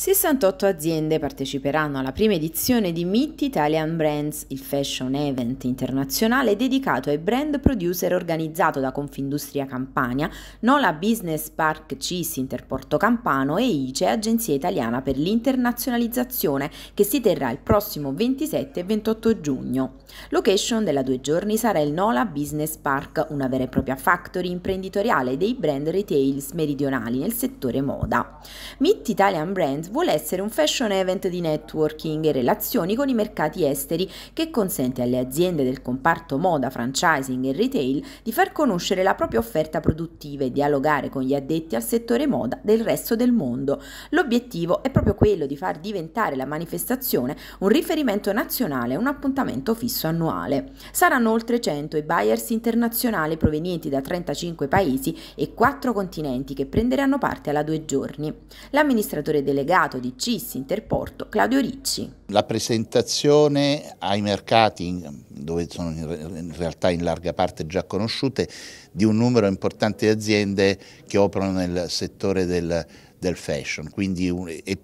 68 aziende parteciperanno alla prima edizione di Meet Italian Brands, il fashion event internazionale dedicato ai brand producer organizzato da Confindustria Campania, Nola Business Park CIS Interporto Campano e ICE Agenzia Italiana per l'Internazionalizzazione che si terrà il prossimo 27 e 28 giugno. Location della due giorni sarà il Nola Business Park, una vera e propria factory imprenditoriale dei brand retails meridionali nel settore moda. Meet Italian Brands vuole essere un fashion event di networking e relazioni con i mercati esteri che consente alle aziende del comparto moda, franchising e retail di far conoscere la propria offerta produttiva e dialogare con gli addetti al settore moda del resto del mondo. L'obiettivo è proprio quello di far diventare la manifestazione un riferimento nazionale un appuntamento fisso annuale. Saranno oltre 100 i buyers internazionali provenienti da 35 paesi e 4 continenti che prenderanno parte alla due giorni. L'amministratore delegato delegato di CIS Interporto Claudio Ricci. La presentazione ai mercati, dove sono in realtà in larga parte già conosciute, di un numero importante di aziende che operano nel settore del, del fashion, quindi un, e,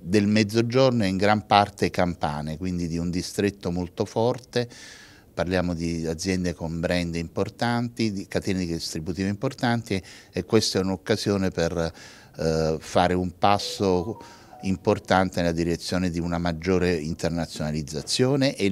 del mezzogiorno e in gran parte campane, quindi di un distretto molto forte parliamo di aziende con brand importanti, di catene distributive importanti e questa è un'occasione per eh, fare un passo importante nella direzione di una maggiore internazionalizzazione e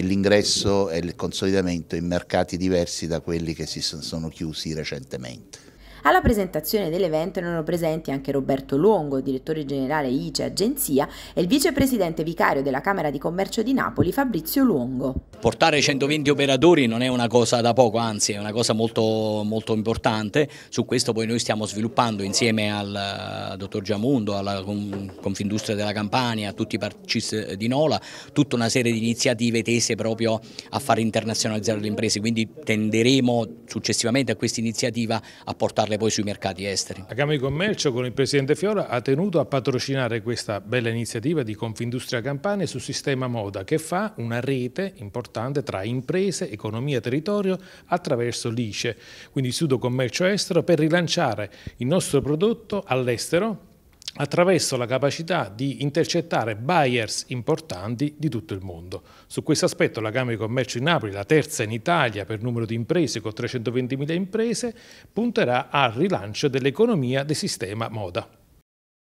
l'ingresso e il consolidamento in mercati diversi da quelli che si sono chiusi recentemente. Alla presentazione dell'evento erano presenti anche Roberto Longo, direttore generale ICE Agenzia, e il vicepresidente vicario della Camera di Commercio di Napoli, Fabrizio Longo. Portare 120 operatori non è una cosa da poco, anzi è una cosa molto, molto importante. Su questo poi noi stiamo sviluppando insieme al eh, dottor Giamundo, alla Confindustria della Campania, a tutti i parcis di Nola, tutta una serie di iniziative tese proprio a far internazionalizzare le imprese. Quindi tenderemo successivamente a questa iniziativa a portarle poi sui mercati esteri. La Camera di Commercio con il Presidente Fiora ha tenuto a patrocinare questa bella iniziativa di Confindustria Campania su sistema moda che fa una rete importante tra imprese, economia e territorio attraverso l'ICE, quindi Istituto Commercio Estero, per rilanciare il nostro prodotto all'estero attraverso la capacità di intercettare buyers importanti di tutto il mondo. Su questo aspetto la Camera di Commercio di Napoli, la terza in Italia per numero di imprese con 320.000 imprese, punterà al rilancio dell'economia del sistema moda.